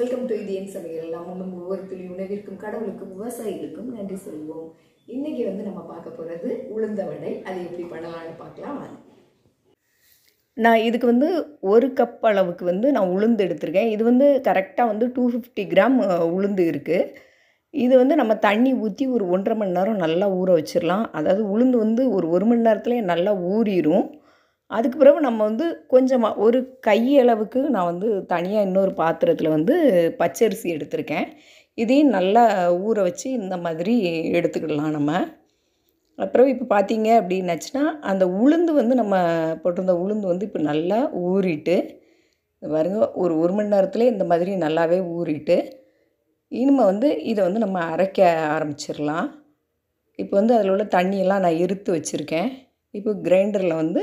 welcome to இது என் சமையல் நம்ம ஒவ்வொரு ஒவ்வொருத்தரையும் உணவிற்கும் கடவுளுக்கும் விவசாயிகளுக்கும் நன்றி சொல்வோம் இன்னைக்கு வந்து நம்ம பார்க்க போகிறது உளுந்த வடை அதை எப்படி பண்ணலாம்னு பார்க்கலாம் நான் இதுக்கு வந்து ஒரு கப் அளவுக்கு வந்து நான் உளுந்து எடுத்திருக்கேன் இது வந்து கரெக்டாக வந்து டூ ஃபிஃப்டி கிராம் உளுந்து இருக்குது இது வந்து நம்ம தண்ணி ஊற்றி ஒரு ஒன்றரை மணி நேரம் நல்லா ஊற வச்சிடலாம் அதாவது உளுந்து வந்து ஒரு ஒரு மணி நேரத்துலேயே நல்லா ஊறிடும் அதுக்கு பிறகு நம்ம வந்து கொஞ்சமாக ஒரு கையளவுக்கு நான் வந்து தனியாக இன்னொரு பாத்திரத்தில் வந்து பச்சரிசி எடுத்திருக்கேன் இதையும் நல்லா ஊற வச்சு இந்த மாதிரி எடுத்துக்கிடலாம் நம்ம அப்புறம் இப்போ பார்த்தீங்க அப்படின்னாச்சுன்னா அந்த உளுந்து வந்து நம்ம போட்டிருந்த உளுந்து வந்து இப்போ நல்லா ஊறிட்டு பாருங்க ஒரு ஒரு மணி நேரத்தில் இந்த மாதிரி நல்லாவே ஊறிட்டு இனிமே வந்து இதை வந்து நம்ம அரைக்க ஆரம்பிச்சிடலாம் இப்போ வந்து அதில் உள்ள தண்ணியெல்லாம் நான் இருத்து வச்சுருக்கேன் இப்போ கிரைண்டரில் வந்து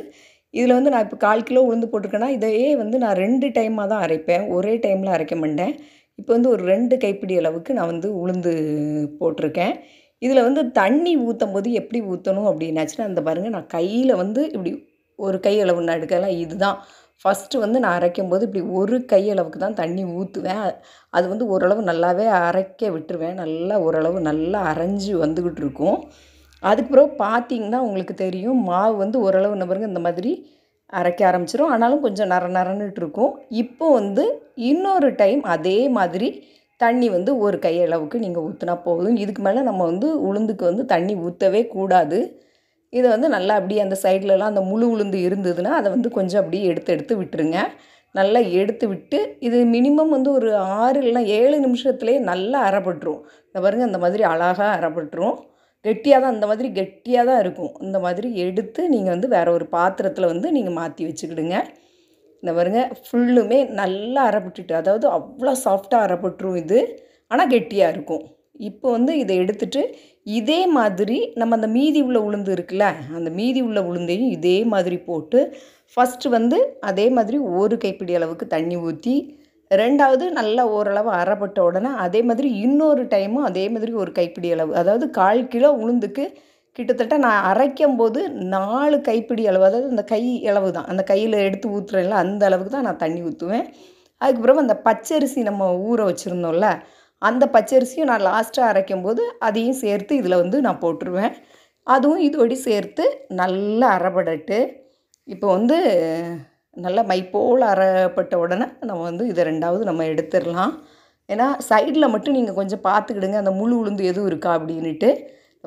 இதில் வந்து நான் இப்போ கால் கிலோ உளுந்து போட்டிருக்கேன்னா இதையே வந்து நான் ரெண்டு டைமாக தான் அரைப்பேன் ஒரே டைமில் அரைக்க மாட்டேன் இப்போ வந்து ஒரு ரெண்டு கைப்பிடி அளவுக்கு நான் வந்து உளுந்து போட்டிருக்கேன் இதில் வந்து தண்ணி ஊற்றும் போது எப்படி ஊற்றணும் அப்படின்னாச்சுன்னா அந்த பாருங்கள் நான் கையில் வந்து இப்படி ஒரு கை அளவு நான் எடுக்கலாம் இதுதான் ஃபஸ்ட்டு வந்து நான் அரைக்கும் போது இப்படி ஒரு கை அளவுக்கு தான் தண்ணி ஊற்றுவேன் அது வந்து ஓரளவு நல்லாவே அரைக்க விட்டுருவேன் நல்லா ஓரளவு நல்லா அரைஞ்சி வந்துக்கிட்டு இருக்கும் பிறகு பார்த்தீங்கன்னா உங்களுக்கு தெரியும் மாவு வந்து ஓரளவு நபருங்க இந்த மாதிரி அரைக்க ஆரம்பிச்சிடும் ஆனாலும் கொஞ்சம் நர நரன்னுட்டு இருக்கும் இப்போ வந்து இன்னொரு டைம் அதே மாதிரி தண்ணி வந்து ஒரு கையளவுக்கு நீங்கள் ஊற்றினா போதும் இதுக்கு மேலே நம்ம வந்து உளுந்துக்கு வந்து தண்ணி ஊற்றவே கூடாது இதை வந்து நல்லா அப்படியே அந்த சைட்லலாம் அந்த முழு உளுந்து இருந்ததுன்னா அதை வந்து கொஞ்சம் அப்படியே எடுத்து எடுத்து விட்டுருங்க நல்லா எடுத்து விட்டு இது மினிமம் வந்து ஒரு ஆறு இல்லைனா ஏழு நிமிஷத்துலேயே நல்லா அறப்பட்டுரும் இந்த பாருங்கள் இந்த மாதிரி அழகாக அறப்பட்டுரும் கெட்டியாக தான் இந்த மாதிரி கெட்டியாக தான் இருக்கும் இந்த மாதிரி எடுத்து நீங்கள் வந்து வேறு ஒரு பாத்திரத்தில் வந்து நீங்கள் மாற்றி வச்சுக்கிடுங்க இந்த பாருங்க ஃபுல்லுமே நல்லா அரைப்பட்டுட்டு அதாவது அவ்வளோ சாஃப்டாக அரைப்பட்டுரும் இது ஆனால் கெட்டியாக இருக்கும் இப்போ வந்து இதை எடுத்துட்டு இதே மாதிரி நம்ம அந்த மீதி உள்ள உளுந்து இருக்குல்ல அந்த மீதி உள்ள உளுந்தையும் இதே மாதிரி போட்டு ஃபஸ்ட்டு வந்து அதே மாதிரி ஒரு கைப்பிடி அளவுக்கு தண்ணி ஊற்றி ரெண்டாவது நல்லா ஓரளவு அறப்பட்ட உடனே அதே மாதிரி இன்னொரு டைமும் அதே மாதிரி ஒரு கைப்பிடி அளவு அதாவது கால் கிலோ உளுந்துக்கு கிட்டத்தட்ட நான் அரைக்கும் போது நாலு கைப்பிடி அளவு அதாவது அந்த கை அளவு தான் அந்த கையில் எடுத்து ஊற்றுறதுல அந்த அளவுக்கு தான் நான் தண்ணி ஊற்றுவேன் அதுக்கப்புறம் அந்த பச்சரிசி நம்ம ஊற வச்சுருந்தோம்ல அந்த பச்சரிசியும் நான் லாஸ்ட்டாக அரைக்கும் போது அதையும் சேர்த்து இதில் வந்து நான் போட்டுருவேன் அதுவும் இதோடி சேர்த்து நல்லா அரைபடட்டு இப்போ வந்து நல்லா மைப்போல் அறப்பட்ட உடனே நம்ம வந்து இதை ரெண்டாவது நம்ம எடுத்துடலாம் ஏன்னா சைடில் மட்டும் நீங்கள் கொஞ்சம் பார்த்துக்கிடுங்க அந்த முழு உளுந்து எதுவும் இருக்கா அப்படின்ட்டு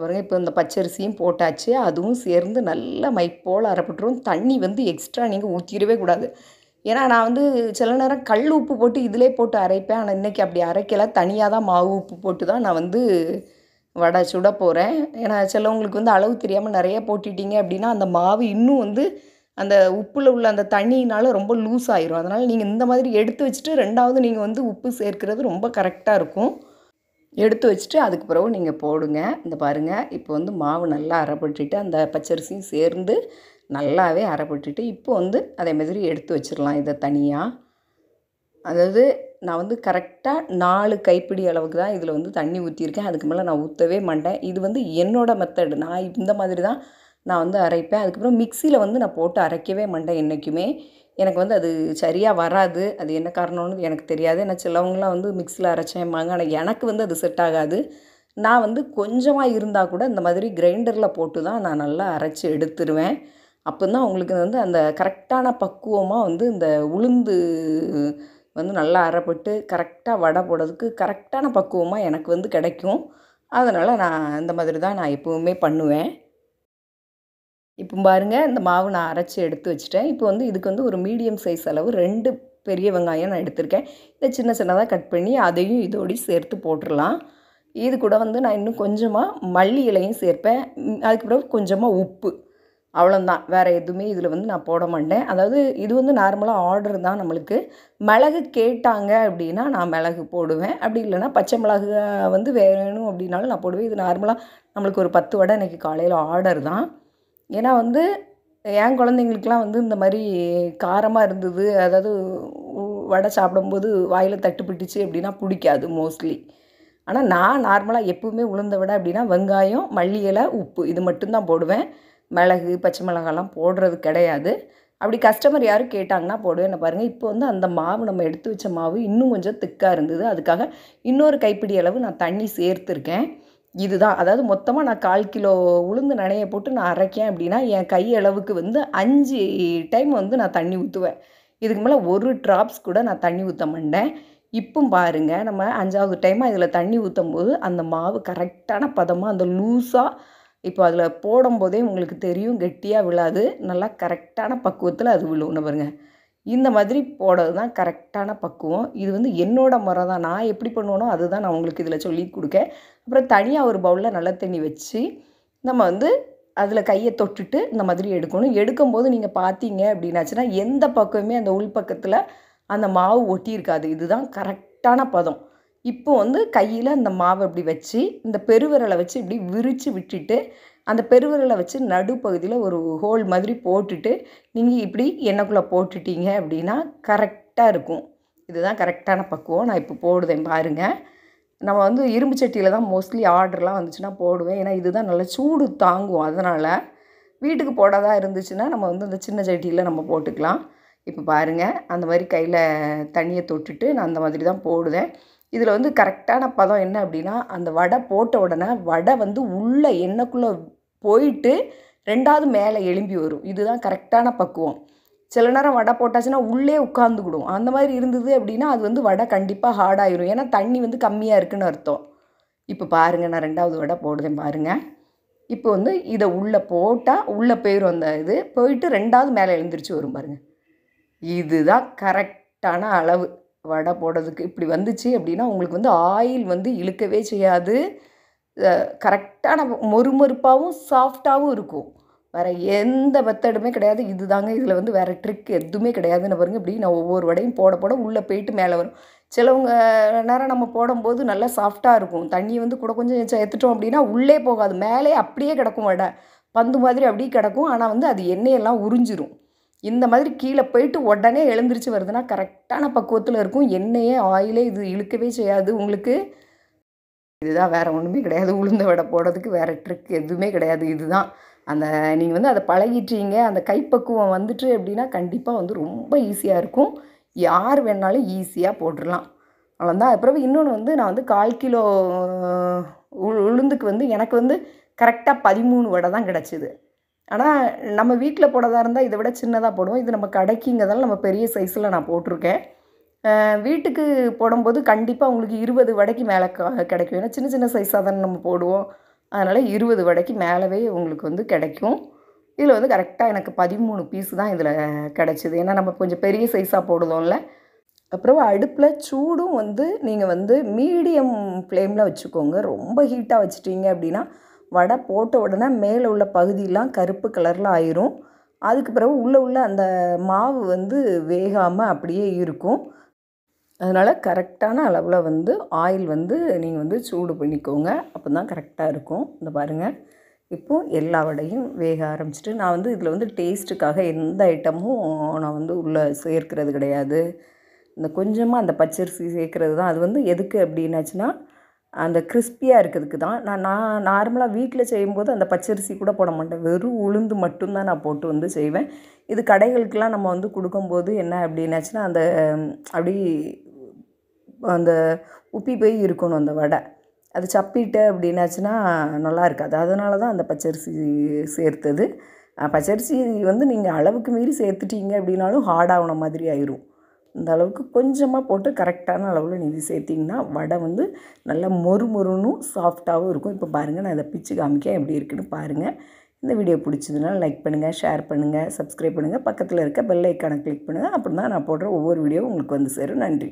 பாருங்க இப்போ இந்த பச்சரிசியும் போட்டாச்சு அதுவும் சேர்ந்து நல்லா மைப்போல் அரைப்பட்டுரும் தண்ணி வந்து எக்ஸ்ட்ரா நீங்கள் ஊற்றிடவே கூடாது ஏன்னா நான் வந்து சில நேரம் கல் உப்பு போட்டு இதிலே போட்டு அரைப்பேன் ஆனால் இன்றைக்கி அப்படி அரைக்கல தனியாக தான் மாவு உப்பு போட்டு தான் நான் வந்து வடை சுட போகிறேன் ஏன்னா சிலவங்களுக்கு வந்து அளவு தெரியாமல் நிறையா போட்டுட்டீங்க அப்படின்னா அந்த மாவு இன்னும் வந்து அந்த உப்பில் உள்ள அந்த தண்ணினால் ரொம்ப லூஸ் ஆயிரும் அதனால் நீங்கள் இந்த மாதிரி எடுத்து வச்சுட்டு ரெண்டாவது நீங்கள் வந்து உப்பு சேர்க்கிறது ரொம்ப கரெக்டாக இருக்கும் எடுத்து வச்சுட்டு அதுக்கு பிறகு நீங்கள் போடுங்க இந்த பாருங்கள் இப்போ வந்து மாவு நல்லா அரைப்பட்டுட்டு அந்த பச்சரிசியும் சேர்ந்து நல்லாவே அரைப்பட்டுட்டு இப்போ வந்து அதே மாதிரி எடுத்து வச்சிடலாம் இதை தனியாக அதாவது நான் வந்து கரெக்டாக நாலு கைப்பிடி அளவுக்கு தான் இதில் வந்து தண்ணி ஊற்றியிருக்கேன் அதுக்கு மேலே நான் ஊற்றவே மாட்டேன் இது வந்து என்னோடய மெத்தடு நான் இந்த மாதிரி தான் நான் வந்து அரைப்பேன் அதுக்கப்புறம் மிக்சியில் வந்து நான் போட்டு அரைக்கவே மாட்டேன் என்றைக்குமே எனக்கு வந்து அது சரியாக வராது அது என்ன காரணம்னு எனக்கு தெரியாது ஏன்னா சிலவங்களாம் வந்து மிக்சியில் அரைச்சேம்பாங்க ஆனால் எனக்கு வந்து அது செட் ஆகாது நான் வந்து கொஞ்சமாக இருந்தால் கூட இந்த மாதிரி கிரைண்டரில் போட்டு தான் நான் நல்லா அரைச்சி எடுத்துருவேன் அப்போ தான் உங்களுக்கு வந்து அந்த கரெக்டான பக்குவமாக வந்து இந்த உளுந்து வந்து நல்லா அரைப்பட்டு கரெக்டாக வடை போடுறதுக்கு கரெக்டான பக்குவமாக எனக்கு வந்து கிடைக்கும் அதனால் நான் இந்த மாதிரி தான் நான் எப்போவுமே பண்ணுவேன் இப்போ பாருங்கள் இந்த மாவு நான் அரைச்சி எடுத்து வச்சுட்டேன் இப்போ வந்து இதுக்கு வந்து ஒரு மீடியம் சைஸ் அளவு ரெண்டு பெரிய வெங்காயம் நான் எடுத்திருக்கேன் இதை சின்ன சின்னதாக கட் பண்ணி அதையும் இதோடய சேர்த்து போட்டுடலாம் இது கூட வந்து நான் இன்னும் கொஞ்சமாக மல்லி இலையும் சேர்ப்பேன் அதுக்கு பிறகு கொஞ்சமாக உப்பு அவ்வளோந்தான் வேறு எதுவுமே இதில் வந்து நான் போட மாட்டேன் அதாவது இது வந்து நார்மலாக ஆர்டர் தான் நம்மளுக்கு மிளகு கேட்டாங்க அப்படின்னா நான் மிளகு போடுவேன் அப்படி இல்லைனா பச்சை மிளகு வந்து வேணும் அப்படின்னாலும் நான் போடுவேன் இது நார்மலாக நம்மளுக்கு ஒரு பத்து வடை இன்றைக்கி காலையில் ஆர்டர் தான் ஏன்னா வந்து என் குழந்தைங்களுக்குலாம் வந்து இந்த மாதிரி காரமாக இருந்தது அதாவது வடை சாப்பிடும்போது வாயில் தட்டுப்பட்டுச்சு அப்படின்னா பிடிக்காது மோஸ்ட்லி ஆனால் நான் நார்மலாக எப்பவுமே உளுந்த விட அப்படின்னா வெங்காயம் மல்லி இலை உப்பு இது மட்டும்தான் போடுவேன் மிளகு பச்சை மிளகாலாம் போடுறது கிடையாது அப்படி கஸ்டமர் யாரும் கேட்டாங்கன்னா போடுவேன் என்ன பாருங்கள் இப்போ வந்து அந்த மாவு நம்ம எடுத்து வச்ச மாவு இன்னும் கொஞ்சம் திக்காக இருந்தது அதுக்காக இன்னொரு கைப்பிடி அளவு நான் தண்ணி சேர்த்துருக்கேன் இதுதான் அதாவது மொத்தமாக நான் கால் கிலோ உளுந்து நனைய போட்டு நான் அரைக்கேன் அப்படின்னா என் கை அளவுக்கு வந்து அஞ்சு டைம் வந்து நான் தண்ணி ஊற்றுவேன் இதுக்கு மேலே ஒரு ட்ராப்ஸ் கூட நான் தண்ணி ஊற்ற மாட்டேன் இப்போ பாருங்கள் நம்ம அஞ்சாவது டைமாக இதில் தண்ணி ஊற்றும் போது அந்த மாவு கரெக்டான பதமாக அந்த லூஸாக இப்போ அதில் போடும்போதே உங்களுக்கு தெரியும் கெட்டியாக விழாது நல்லா கரெக்டான பக்குவத்தில் அது விழுவுன்னு பாருங்கள் இந்த மாதிரி போடுறது தான் கரெக்டான பக்குவம் இது வந்து என்னோடய முறை தான் நான் எப்படி பண்ணுவேனோ அதுதான் நான் உங்களுக்கு இதில் சொல்லி கொடுக்கேன் அப்புறம் தனியாக ஒரு பவுலில் நல்ல தண்ணி வச்சு நம்ம வந்து அதில் கையை தொட்டுட்டு இந்த மாதிரி எடுக்கணும் எடுக்கும்போது நீங்கள் பார்த்தீங்க அப்படின்னாச்சுன்னா எந்த பக்கமே அந்த உள்பக்கத்தில் அந்த மாவு ஒட்டியிருக்காது இதுதான் கரெக்டான பதம் இப்போ வந்து கையில் அந்த மாவை இப்படி வச்சு இந்த பெருவிரலை வச்சு இப்படி விரித்து விட்டுட்டு அந்த பெருவிரலை வச்சு நடுப்பகுதியில் ஒரு ஹோல் மாதிரி போட்டுட்டு நீங்கள் இப்படி எண்ணெய்க்குள்ளே போட்டுட்டீங்க அப்படின்னா கரெக்டாக இருக்கும் இதுதான் கரெக்டான பக்குவம் நான் இப்போ போடுதேன் பாருங்கள் நம்ம வந்து இரும்பு சட்டியில் தான் மோஸ்ட்லி ஆர்டர்லாம் வந்துச்சுன்னா போடுவேன் ஏன்னா இதுதான் நல்லா சூடு தாங்குவோம் அதனால் வீட்டுக்கு போடாதா இருந்துச்சுன்னா நம்ம வந்து அந்த சின்ன சட்டியில் நம்ம போட்டுக்கலாம் இப்போ பாருங்கள் அந்த மாதிரி கையில் தண்ணியை தொட்டுட்டு நான் அந்த மாதிரி தான் போடுவேன் இதில் வந்து கரெக்டான பதம் என்ன அப்படின்னா அந்த வடை போட்ட உடனே வடை வந்து உள்ளே எண்ணெய்க்குள்ளே போயிட்டு ரெண்டாவது மேலே எலும்பி வரும் இதுதான் கரெக்டான பக்குவம் சில நேரம் வடை போட்டாச்சுன்னா உள்ளே உட்காந்துக்கிடும் அந்த மாதிரி இருந்தது அப்படின்னா அது வந்து வடை கண்டிப்பாக ஹார்டாயிரும் ஏன்னா தண்ணி வந்து கம்மியாக இருக்குன்னு அர்த்தம் இப்போ பாருங்கள் நான் ரெண்டாவது வடை போடுதேன் பாருங்கள் இப்போ வந்து இதை உள்ளே போட்டால் உள்ளே போயிடும் அந்த இது போயிட்டு ரெண்டாவது மேலே எழுந்திரிச்சு வரும் பாருங்கள் இதுதான் கரெக்டான அளவு வடை போடுறதுக்கு இப்படி வந்துச்சு அப்படின்னா உங்களுக்கு வந்து ஆயில் வந்து இழுக்கவே செய்யாது கரெக்டான மொறுமொறுப்பாகவும் சாஃப்டாகவும் இருக்கும் வேறு எந்த மெத்தடுமே கிடையாது இது தாங்க இதில் வந்து வேறு ட்ரிக் எதுவுமே கிடையாதுன்னு பாருங்கள் இப்படி நான் ஒவ்வொரு வடையும் போட போட உள்ளே போயிட்டு மேலே வரும் சிலவங்க நேரம் நம்ம போடும்போது நல்லா சாஃப்டாக இருக்கும் தண்ணி வந்து கூட கொஞ்சம் எடுத்துட்டோம் அப்படின்னா உள்ளே போகாது மேலே அப்படியே கிடக்கும் வடை பந்து மாதிரி அப்படியே கிடக்கும் ஆனால் வந்து அது எண்ணெயெல்லாம் உறிஞ்சிரும் இந்த மாதிரி கீழே போயிட்டு உடனே எழுந்திரிச்சு வருதுன்னா கரெக்டான பக்குவத்தில் இருக்கும் எண்ணெயே ஆயிலே இது இழுக்கவே செய்யாது உங்களுக்கு இதுதான் வேறு ஒன்றுமே கிடையாது உளுந்த வடை போடுறதுக்கு வேறு ட்ரிக் எதுவுமே கிடையாது இதுதான் அந்த நீங்கள் வந்து அதை பழகிட்டீங்க அந்த கைப்பக்குவம் வந்துட்டு அப்படின்னா கண்டிப்பாக வந்து ரொம்ப ஈஸியாக இருக்கும் யார் வேணாலும் ஈஸியாக போட்டுடலாம் அவ்வளோதான் அப்புறம் இன்னொன்று வந்து நான் வந்து கால் கிலோ உளுந்துக்கு வந்து எனக்கு வந்து கரெக்டாக பதிமூணு வடை தான் கிடச்சிது ஆனால் நம்ம வீட்டில் போடதாக இருந்தால் இதை விட சின்னதாக போடுவோம் இது நம்ம கடைக்குங்கிறதால நம்ம பெரிய சைஸில் நான் போட்டிருக்கேன் வீட்டுக்கு போடும்போது கண்டிப்பாக உங்களுக்கு இருபது வடைக்கு மேலே கிடைக்கும் ஏன்னா சின்ன சின்ன சைஸாக தானே நம்ம போடுவோம் அதனால் இருபது வடைக்கு மேலவே உங்களுக்கு வந்து கிடைக்கும் இதில் வந்து கரெக்டாக எனக்கு பதிமூணு பீஸ் தான் இதில் கிடச்சிது ஏன்னா நம்ம கொஞ்சம் பெரிய சைஸாக போடுதோம்ல அப்புறம் அடுப்பில் சூடும் வந்து நீங்கள் வந்து மீடியம் ஃப்ளேமில் வச்சுக்கோங்க ரொம்ப ஹீட்டாக வச்சுட்டீங்க அப்படின்னா வடை போட்ட உடனே மேலே உள்ள பகுதியெலாம் கருப்பு கலரில் ஆயிரும் அதுக்கு பிறகு உள்ளே உள்ள அந்த மாவு வந்து வேகாமல் அப்படியே இருக்கும் அதனால் கரெக்டான அளவில் வந்து ஆயில் வந்து நீங்கள் வந்து சூடு பண்ணிக்கோங்க அப்போ தான் கரெக்டாக இருக்கும் இந்த பாருங்கள் இப்போது எல்லா வடையும் வேக ஆரம்பிச்சிட்டு நான் வந்து இதில் வந்து டேஸ்ட்டுக்காக எந்த ஐட்டமும் நான் வந்து உள்ளே சேர்க்கிறது கிடையாது இந்த கொஞ்சமாக அந்த பச்சரிசி சேர்க்கறது தான் அது வந்து எதுக்கு அப்படின்னாச்சுன்னா அந்த கிறிஸ்பியாக இருக்கிறதுக்கு தான் நான் நான் நார்மலாக வீட்டில் செய்யும்போது அந்த பச்சரிசி கூட போட மாட்டேன் வெறும் உளுந்து மட்டும்தான் நான் போட்டு வந்து செய்வேன் இது கடைகளுக்கெலாம் நம்ம வந்து கொடுக்கும்போது என்ன அப்படின்னாச்சுன்னா அந்த அப்படி அந்த உப்பி போய் இருக்கணும் அந்த வடை அது சப்பிட்டு அப்படின்னாச்சுன்னா நல்லா இருக்காது அதனால தான் அந்த பச்சரிசி சேர்த்தது பச்சரிசி வந்து நீங்கள் அளவுக்கு மீறி சேர்த்துட்டீங்க அப்படின்னாலும் ஹார்டாகின மாதிரி ஆயிரும் இந்த அளவுக்கு கொஞ்சமாக போட்டு கரெக்டான அளவில் நீதி சேர்த்திங்கன்னா வடை வந்து நல்லா மொறு மொறுனும் சாஃப்டாகவும் இருக்கும் இப்போ பாருங்கள் நான் இதை பிச்சு காமிக்க எப்படி இருக்குன்னு பாருங்கள் இந்த வீடியோ பிடிச்சதுனால லைக் பண்ணுங்கள் ஷேர் பண்ணுங்கள் சப்ஸ்கிரைப் பண்ணுங்கள் பக்கத்தில் இருக்க பெல் ஐக்கானை கிளிக் பண்ணுங்கள் அப்படி தான் நான் போடுற ஒவ்வொரு வீடியோவும் உங்களுக்கு வந்து சேரும் நன்றி